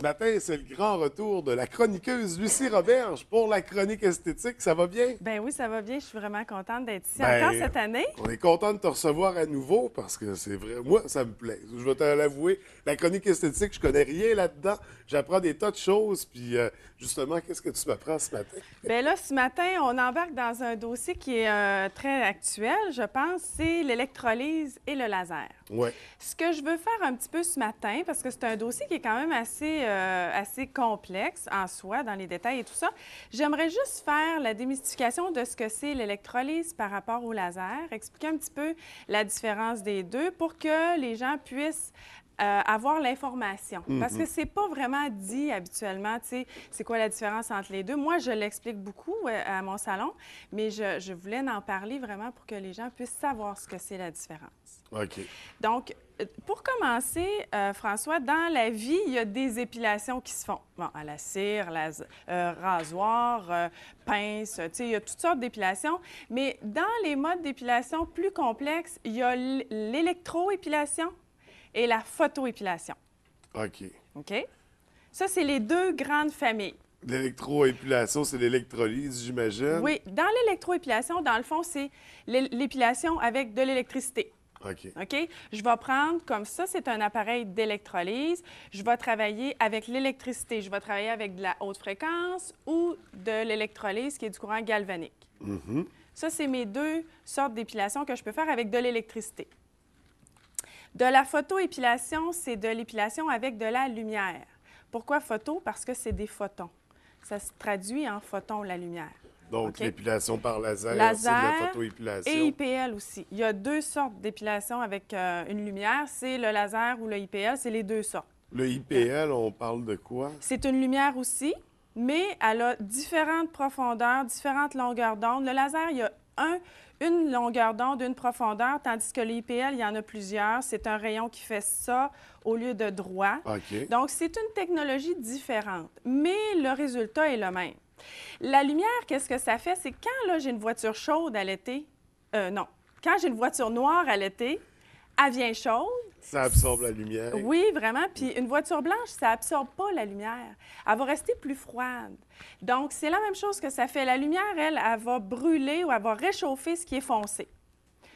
Ce matin, c'est le grand retour de la chroniqueuse Lucie Roberge pour la chronique esthétique. Ça va bien? Ben oui, ça va bien. Je suis vraiment contente d'être ici ben, encore cette année. On est content de te recevoir à nouveau parce que c'est vrai. Moi, ça me plaît. Je vais te l'avouer. La chronique esthétique, je connais rien là-dedans. J'apprends des tas de choses. Puis euh, justement, qu'est-ce que tu m'apprends ce matin? Bien là, ce matin, on embarque dans un dossier qui est euh, très actuel, je pense. C'est l'électrolyse et le laser. Oui. Ce que je veux faire un petit peu ce matin, parce que c'est un dossier qui est quand même assez euh, assez complexe en soi, dans les détails et tout ça. J'aimerais juste faire la démystification de ce que c'est l'électrolyse par rapport au laser, expliquer un petit peu la différence des deux pour que les gens puissent euh, avoir l'information. Mm-hmm. Parce que c'est pas vraiment dit habituellement, tu sais, c'est quoi la différence entre les deux. Moi, je l'explique beaucoup euh, à mon salon, mais je, je, voulais en parler vraiment pour que les gens puissent savoir ce que c'est la différence. OK. Donc, pour commencer, euh, François, dans la vie, il y a des épilations qui se font. Bon, à la cire, la, euh, rasoir, euh, pince, tu sais, il y a toutes sortes d'épilations. Mais dans les modes d'épilation plus complexes, il y a l'électroépilation et la photoépilation. OK. OK? Ça, c'est les deux grandes familles. L'électroépilation, c'est l'électrolyse, j'imagine. Oui, dans l'électroépilation, dans le fond, c'est l'épilation avec de l'électricité. OK. OK? Je vais prendre, comme ça, c'est un appareil d'électrolyse. Je vais travailler avec l'électricité. Je vais travailler avec de la haute fréquence ou de l'électrolyse qui est du courant galvanique. Mm-hmm. Ça, c'est mes deux sortes d'épilation que je peux faire avec de l'électricité. De la photoépilation, c'est de l'épilation avec de la lumière. Pourquoi photo? Parce que c'est des photons. Ça se traduit en photons, la lumière. Donc, l'épilation par laser, la photoépilation. Et IPL aussi. Il y a deux sortes d'épilation avec euh, une lumière. C'est le laser ou le IPL, c'est les deux sortes. Le IPL, on parle de quoi? C'est une lumière aussi, mais elle a différentes profondeurs, différentes longueurs d'onde. Le laser, il y a une longueur d'onde, une profondeur, tandis que l'IPL, il y en a plusieurs. C'est un rayon qui fait ça au lieu de droit. Donc, c'est une technologie différente, mais le résultat est le même. La lumière, qu'est-ce que ça fait? C'est quand j'ai une voiture chaude à l'été, euh, non, quand j'ai une voiture noire à l'été, elle vient chaude. Ça absorbe la lumière. Oui, vraiment. Puis une voiture blanche, ça absorbe pas la lumière. Elle va rester plus froide. Donc, c'est la même chose que ça fait. La lumière, elle, elle va brûler ou elle va réchauffer ce qui est foncé.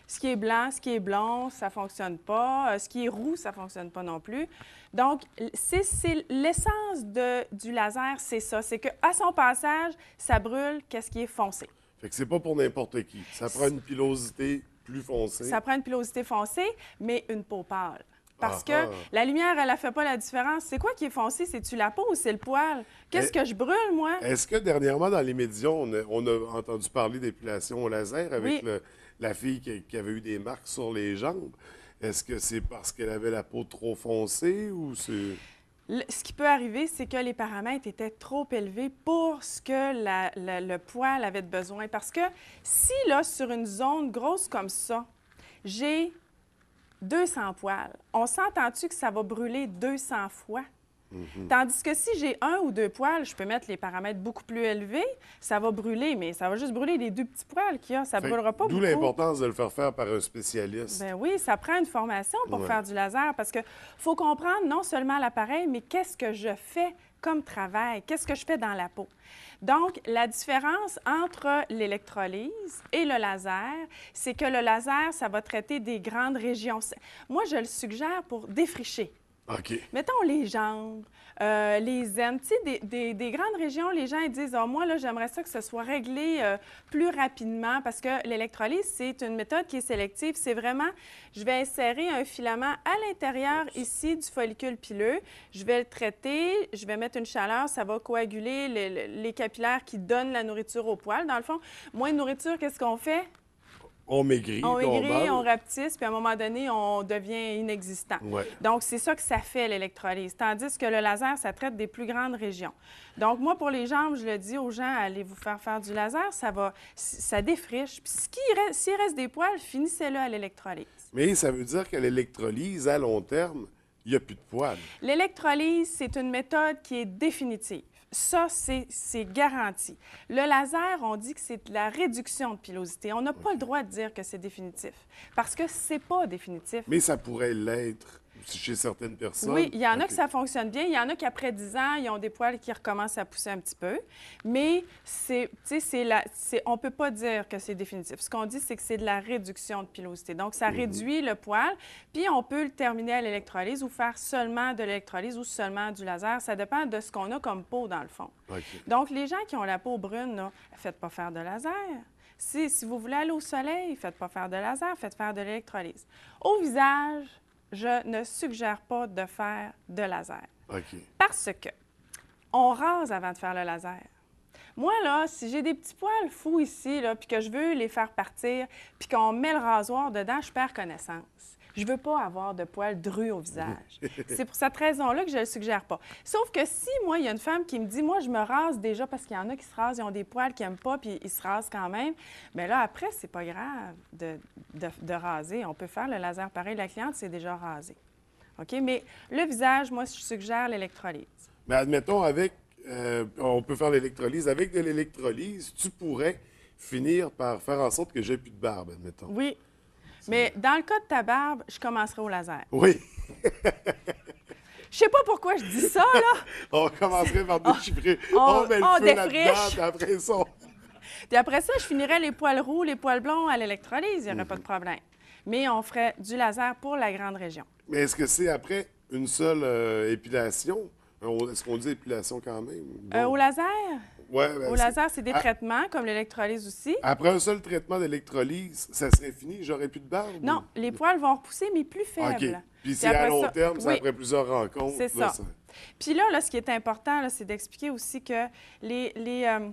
Ce qui est blanc, ce qui est blanc, ça fonctionne pas. Euh, ce qui est roux, ça ne fonctionne pas non plus. Donc, c'est l'essence du laser, c'est ça. C'est qu'à son passage, ça brûle qu'est-ce qui est foncé. Fait que c'est pas pour n'importe qui. Ça prend une pilosité plus foncée. Ça prend une pilosité foncée, mais une peau pâle. Parce ah que ah. la lumière, elle ne fait pas la différence. C'est quoi qui est foncé? C'est-tu la peau ou c'est le poil? Qu'est-ce que je brûle, moi? Est-ce que dernièrement, dans les médias, on a, entendu parler d'épilation au laser avec le la fille qui, avait eu des marques sur les jambes, est-ce que c'est parce qu'elle avait la peau trop foncée ou c'est... ce qui peut arriver, c'est que les paramètres étaient trop élevés pour ce que le poil avait besoin. Parce que si, là, sur une zone grosse comme ça, j'ai 200 poils, on s'entend-tu que ça va brûler 200 fois? Mhm. Tandis que si j'ai un ou deux poils, je peux mettre les paramètres beaucoup plus élevés. Ça va brûler, mais ça va juste brûler les deux petits poils qu'il y a. Ça ne brûlera pas beaucoup. D'où l'importance de le faire faire par un spécialiste. Ben oui, ça prend une formation pour faire du laser parce que faut comprendre non seulement l'appareil, mais qu'est-ce que je fais comme travail, qu'est-ce que je fais dans la peau. Donc, la différence entre l'électrolyse et le laser, c'est que le laser, ça va traiter des grandes régions. Moi, je le suggère pour défricher OK. Mettons les jambes, euh, les aimes. Tu sais, des, grandes régions, les gens ils disent oh, Moi, là, j'aimerais ça que ce soit réglé euh, plus rapidement parce que l'électrolyse, c'est une méthode qui est sélective. C'est vraiment, je vais insérer un filament à l'intérieur ici du follicule pileux. Je vais le traiter, je vais mettre une chaleur, ça va coaguler les, capillaires qui donnent la nourriture au poil. Dans le fond, moins de nourriture, qu'est-ce qu'on fait on maigrit, on, maigrit, puis à un moment donné, on devient inexistant. Donc, c'est ça que ça fait, l'électrolyse. Tandis que le laser, ça traite des plus grandes régions. Donc, moi, pour les jambes, je le dis aux gens, allez vous faire faire du laser, ça va, ça défriche. Puis s'il reste, reste des poils, finissez-le à l'électrolyse. Mais ça veut dire que l'électrolyse, à long terme, il n'y a plus de poils. L'électrolyse, c'est une méthode qui est définitive. Ça, c'est garanti. Le laser, on dit que c'est la réduction de pilosité. On n'a pas le droit de dire que c'est définitif, parce que c'est pas définitif. Mais ça pourrait l'être chez certaines personnes. Oui, il y en a que ça fonctionne bien. Il y en a après 10 ans, ils ont des poils qui recommencent à pousser un petit peu. Mais c'est, la, on ne peut pas dire que c'est définitif. Ce qu'on dit, c'est que c'est de la réduction de pilosité. Donc, ça mhm. réduit le poil. Puis, on peut le terminer à l'électrolyse ou faire seulement de l'électrolyse ou seulement du laser. Ça dépend de ce qu'on a comme peau, dans le fond. Donc, les gens qui ont la peau brune, ne faites pas faire de laser. Si, si, vous voulez aller au soleil, faites pas faire de laser, faites faire de l'électrolyse. Au visage, je ne suggère pas de faire de laser. Parce que on rase avant de faire le laser. Moi, là, si j'ai des petits poils fous ici, là, puis que je veux les faire partir, puis qu'on met le rasoir dedans, je perds connaissance. Je veux pas avoir de poils drus au visage. c'est pour cette raison-là que je le suggère pas. Sauf que si, moi, il y a une femme qui me dit, moi, je me rase déjà parce qu'il y en a qui se rasent, ils ont des poils qu'ils n'aiment pas, puis ils se rasent quand même. Mais ben là, après, c'est pas grave de, raser. On peut faire le laser pareil. La cliente, c'est déjà rasée. OK? Mais le visage, moi, je suggère l'électrolyse. Mais admettons, avec, euh, on peut faire l'électrolyse. Avec de l'électrolyse, tu pourrais finir par faire en sorte que j'ai plus de barbe, admettons. Oui, mais dans le cas de ta barbe, je commencerai au laser. Oui. Je sais pas pourquoi je dis ça, là. on commencerait par ah, déchiffrer. On, met le feu là après ça. Puis après ça, je finirais les poils roux, les poils blonds à l'électrolyse, il n'y aurait pas de mhm. problème. Mais on ferait du laser pour la grande région. Mais est-ce que c'est après une seule euh, épilation? Est-ce qu'on dit épilation quand même? Euh, au laser? Ben, Au laser, c'est des traitements, comme l'électrolyse aussi. Après un seul traitement d'électrolyse, ça serait fini, j'aurais plus de barbe? Non, les poils vont repousser, mais plus faibles. Puis c'est à long terme, c'est après plusieurs rencontres. C'est ça. Puis là, là, ce qui est important, c'est d'expliquer aussi que les, les euh,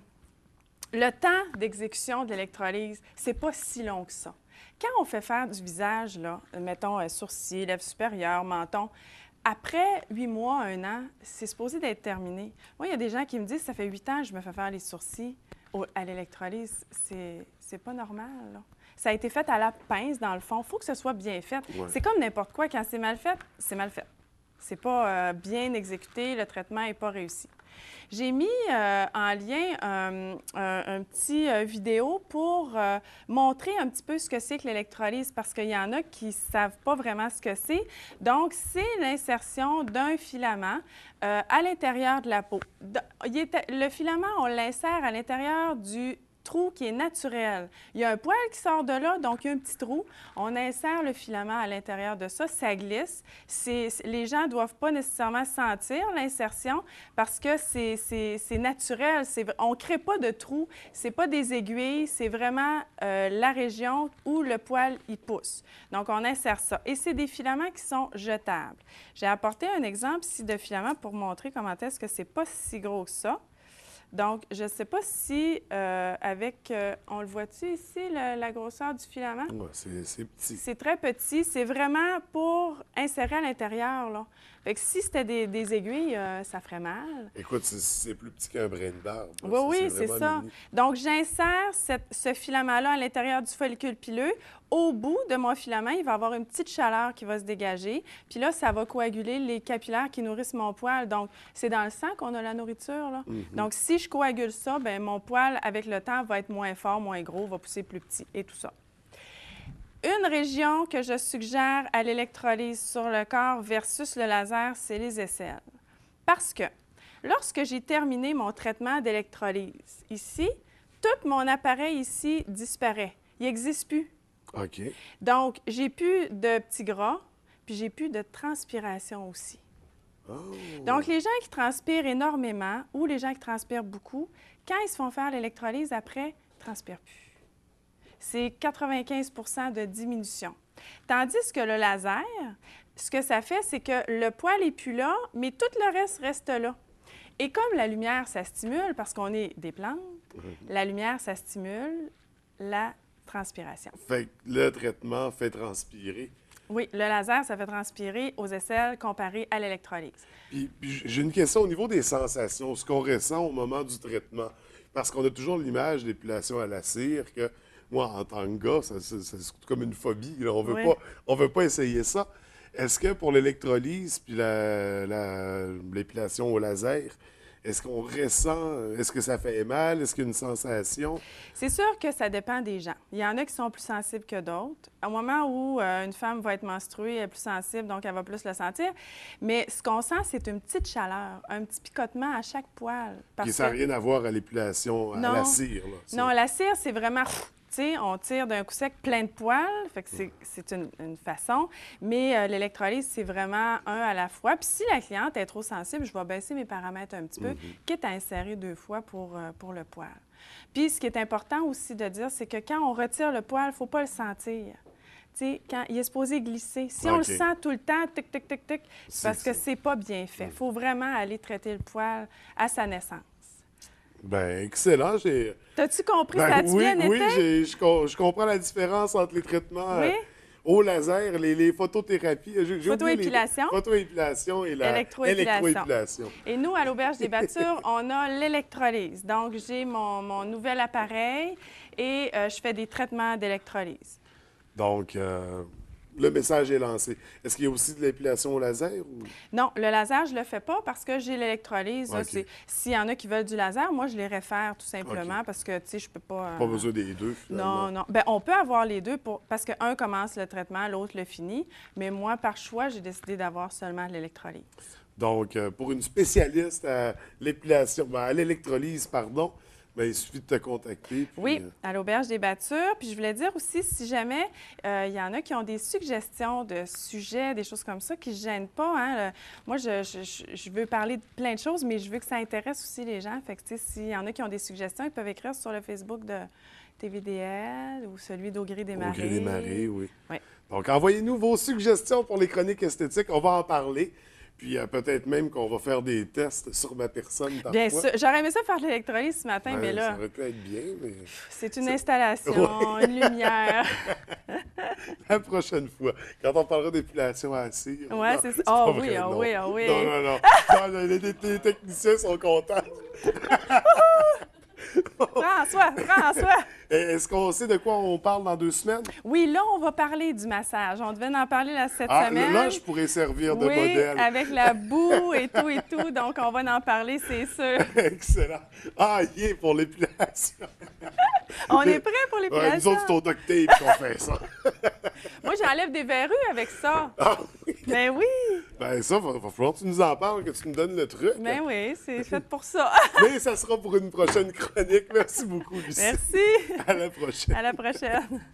le temps d'exécution de l'électrolyse, c'est pas si long que ça. Quand on fait faire du visage, là, mettons euh, sourcils, lèvres supérieures, menton, après huit mois, un an, c'est supposé d'être terminé. Moi, il y a des gens qui me disent ça fait huit ans que je me fais faire les sourcils à l'électrolyse. C'est pas normal. Ça a été fait à la pince, dans le fond. Il faut que ce soit bien fait. C'est comme n'importe quoi. Quand c'est mal fait, c'est mal fait. C'est pas euh, bien exécuté, le traitement n'est pas réussi. J'ai mis euh, en lien euh, un, petit euh, vidéo pour montrer un petit peu ce que c'est que l'électrolyse parce qu'il y en a qui ne savent pas vraiment ce que c'est. Donc, c'est l'insertion d'un filament à l'intérieur de la peau. Le filament, on l'insère à l'intérieur du trou qui est naturel. Il y a un poil qui sort de là, donc il y a un petit trou. On insère le filament à l'intérieur de ça, ça glisse. Les gens ne doivent pas nécessairement sentir l'insertion parce que c'est naturel. On ne crée pas de trou, ce n'est pas des aiguilles, c'est vraiment euh, la région où le poil y pousse. Donc on insère ça. Et c'est des filaments qui sont jetables. J'ai apporté un exemple ici de filament pour montrer comment est-ce que c'est pas si gros que ça. Donc, je ne sais pas si euh, avec, euh, on le voit-tu ici, la grosseur du filament? Oui, c'est petit. C'est très petit. C'est vraiment pour insérer à l'intérieur. Là. Fait que si c'était des, aiguilles, euh, ça ferait mal. Écoute, c'est plus petit qu'un brin barbe. Oui, oui, c'est ça. Donc, j'insère ce filament-là à l'intérieur du follicule pileux au bout de mon filament, il va avoir une petite chaleur qui va se dégager. Puis là, ça va coaguler les capillaires qui nourrissent mon poil. Donc, c'est dans le sang qu'on a la nourriture. Mhm. Donc, si je coagule ça, ben, mon poil, avec le temps, va être moins fort, moins gros, va pousser plus petit et tout ça. Une région que je suggère à l'électrolyse sur le corps versus le laser, c'est les aisselles. Parce que lorsque j'ai terminé mon traitement d'électrolyse, ici, tout mon appareil ici disparaît. Il n'existe plus. OK. Donc, j'ai plus de petits gras, puis j'ai plus de transpiration aussi. Oh! Donc, les gens qui transpirent énormément ou les gens qui transpirent beaucoup, quand ils se font faire l'électrolyse après, ils transpirent plus. C'est 95 de diminution. Tandis que le laser, ce que ça fait, c'est que le poil n'est plus là, mais tout le reste reste là. Et comme la lumière, ça stimule, parce qu'on est des plantes, mm-hmm. la lumière, ça stimule la transpiration. Fait le traitement fait transpirer. Oui, le laser, ça fait transpirer aux aisselles comparé à l'électrolyse. Puis, j'ai une question au niveau des sensations, ce qu'on ressent au moment du traitement. Parce qu'on a toujours l'image d'épilation à la cire que, moi, en tant que gars, ça c'est comme une phobie. On ne veut pas essayer ça. Est-ce que pour l'électrolyse puis l'épilation au laser, est-ce qu'on ressent, est-ce que ça fait mal? Est-ce qu'une sensation? C'est sûr que ça dépend des gens. Il y en a qui sont plus sensibles que d'autres. un moment où euh, une femme va être menstruée, elle est plus sensible, donc elle va plus le sentir. Mais ce qu'on sent, c'est une petite chaleur, un petit picotement à chaque poil. ça n'a rien à voir à l'épilation, à la cire. Là, non, la cire, c'est vraiment on tire d'un coup sec plein de poils, fait que c'est mm. une, façon. Mais euh, l'électrolyse, c'est vraiment un à la fois. Puis si la cliente est trop sensible, je vais baisser mes paramètres un petit peu, mm-hmm. quitte à insérer deux fois euh, pour, le poil. Puis ce qui est important aussi de dire, c'est que quand on retire le poil, il ne faut pas le sentir. il est supposé glisser. Si on le sent tout le temps, tic, tic, tic, tic, parce que c'est pas bien fait. Il mm. faut vraiment aller traiter le poil à sa naissance. Ben, excellent. J'ai... T'as-tu compris ben, la oui, Oui, je, comprends la différence entre les traitements euh, au laser, les, les photothérapies. Photoépilation. Photoépilation et la électroépilation. Et nous, à l'Auberge des Bâtures, on a l'électrolyse. Donc, j'ai mon, mon nouvel appareil et euh, je fais des traitements d'électrolyse. Donc, euh, le message est lancé. Est-ce qu'il y a aussi de l'épilation au laser? Non, le laser, je ne le fais pas parce que j'ai l'électrolyse. S'il y en a qui veulent du laser, moi, je les réfère tout simplement parce que, tu sais, je peux pas... Pas euh, besoin des deux, Non, non. Bien, on peut avoir les deux parce parce qu'un commence le traitement, l'autre le finit. Mais moi, par choix, j'ai décidé d'avoir seulement l'électrolyse. Donc, euh, pour une spécialiste à l'épilation, ben, à l'électrolyse, pardon, Bien, il suffit de te contacter. Oui, euh, à l'Auberge des Battures. Puis je voulais dire aussi, si jamais euh, il y en a qui ont des suggestions de sujets, des choses comme ça, qui ne gênent pas. Hein, moi, je, veux parler de plein de choses, mais je veux que ça intéresse aussi les gens. Fait que, s'il y en a qui ont des suggestions, ils peuvent écrire sur le Facebook de TVDL ou celui d'Augré des Marais. Marais, oui. Donc, envoyez-nous vos suggestions pour les chroniques esthétiques. On va en parler. Puis euh, peut-être même qu'on va faire des tests sur ma personne. Bien sûr. J'aurais aimé ça faire de l'électrolyse ce matin, mais là. Ça aurait pu être bien, mais. C'est une installation, une lumière. La prochaine fois, quand on parlera d'épilation à cire. Oui, c'est ça. Oh oui, oh oui, oh oui. Non, non, non. les, les, techniciens sont contents. François, François. Eh, est-ce qu'on sait de quoi on parle dans deux semaines? Oui, là, on va parler du massage. On devait en parler la cette ah, semaine. Là, je pourrais servir de oui, avec la boue et tout et tout. Donc, on va en parler, c'est sûr. Excellent. Ah, yeah, pour l'épilation. On est prêt pour les ouais, Nous autres, c'est au qu'on fait ça. Moi, j'enlève des verrues avec ça. Ah, oui. Ben oui. Ben ça, il va falloir que tu nous en parles, que tu nous donnes le truc. Ben oui, c'est fait pour ça. Mais ça sera pour une prochaine chronique. Merci beaucoup, Lucie. Merci. À la prochaine. À la prochaine.